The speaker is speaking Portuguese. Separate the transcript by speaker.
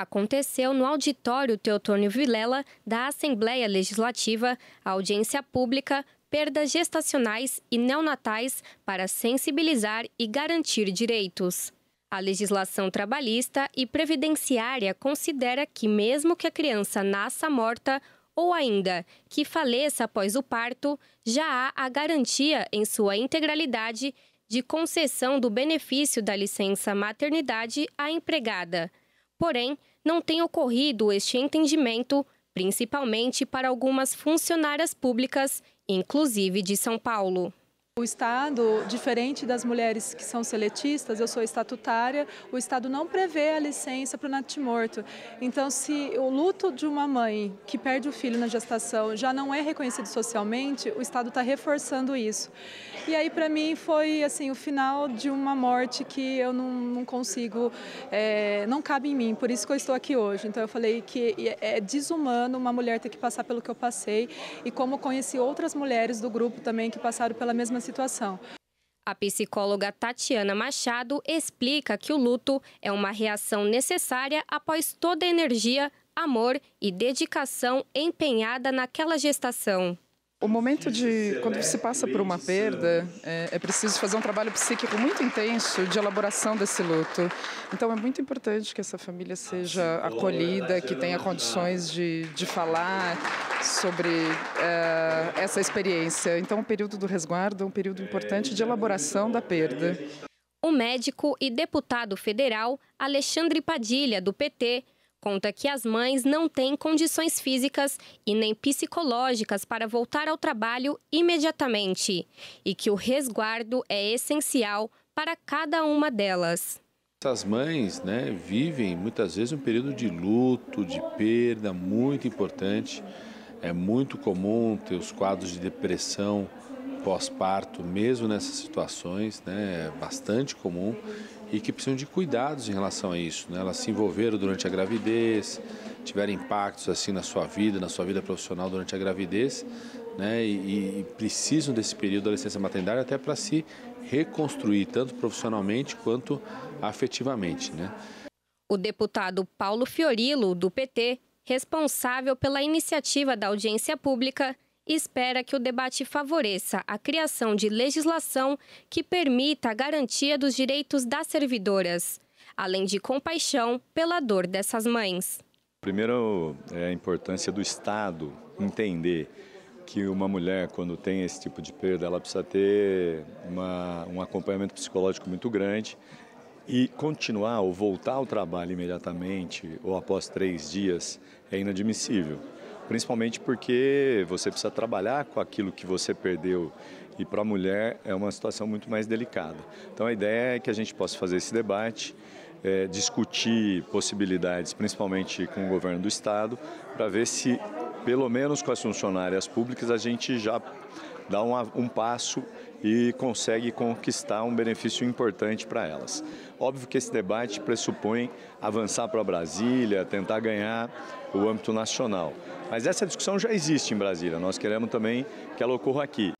Speaker 1: aconteceu no auditório Teotônio Vilela da Assembleia Legislativa, audiência pública perdas gestacionais e neonatais para sensibilizar e garantir direitos. A legislação trabalhista e previdenciária considera que, mesmo que a criança nasça morta ou ainda que faleça após o parto, já há a garantia, em sua integralidade, de concessão do benefício da licença maternidade à empregada Porém, não tem ocorrido este entendimento, principalmente para algumas funcionárias públicas, inclusive de São Paulo. O
Speaker 2: Estado, diferente das mulheres que são seletistas, eu sou estatutária, o Estado não prevê a licença para o natimorto. Então, se o luto de uma mãe que perde o filho na gestação já não é reconhecido socialmente, o Estado está reforçando isso. E aí, para mim, foi assim o final de uma morte que eu não, não consigo, é, não cabe em mim, por isso que eu estou aqui hoje. Então, eu falei que é desumano uma mulher ter que passar pelo que eu passei e como conheci outras mulheres do grupo também que passaram pela mesma mesma situação.
Speaker 1: A psicóloga Tatiana Machado explica que o luto é uma reação necessária após toda a energia, amor e dedicação empenhada
Speaker 3: naquela gestação. O momento de quando se passa por uma perda, é, é, preciso fazer um trabalho psíquico muito intenso de elaboração desse luto. Então é muito importante que essa família seja acolhida, que tenha condições de, de falar, sobre uh, essa experiência. Então, o período do resguardo é um período importante de elaboração da perda.
Speaker 1: O médico e deputado federal Alexandre Padilha, do PT, conta que as mães não têm condições físicas e nem psicológicas para voltar ao trabalho imediatamente e que o resguardo é essencial para cada uma delas.
Speaker 4: Essas mães né, vivem muitas vezes um período de luto, de perda muito importante. É muito comum ter os quadros de depressão pós-parto, mesmo nessas situações, né, é bastante comum e que precisam de cuidados em relação a isso. Né? Elas se envolveram durante a gravidez, tiveram impactos assim na sua vida, na sua vida profissional durante a gravidez, né? E, e precisam desse período da licença maternidade até para se reconstruir tanto profissionalmente quanto afetivamente, né?
Speaker 1: O deputado Paulo Fiorilo do PT responsável pela iniciativa da audiência pública, espera que o debate favoreça a criação de legislação que permita a garantia dos direitos das servidoras, além de compaixão pela dor dessas mães.
Speaker 5: Primeiro é a importância do Estado entender que uma mulher, quando tem esse tipo de perda, ela precisa ter uma, um acompanhamento psicológico muito grande e continuar ou voltar ao trabalho imediatamente ou após três dias é inadmissível. Principalmente porque você precisa trabalhar com aquilo que você perdeu e para a mulher é uma situação muito mais delicada. Então a ideia é que a gente possa fazer esse debate, é, discutir possibilidades, principalmente com o governo do estado, para ver se, pelo menos com as funcionárias públicas, a gente já dá um, um passo e consegue conquistar um benefício importante para elas. Óbvio que esse debate pressupõe avançar para Brasília, tentar ganhar o âmbito nacional. Mas essa discussão já existe em Brasília, nós queremos também que ela ocorra aqui.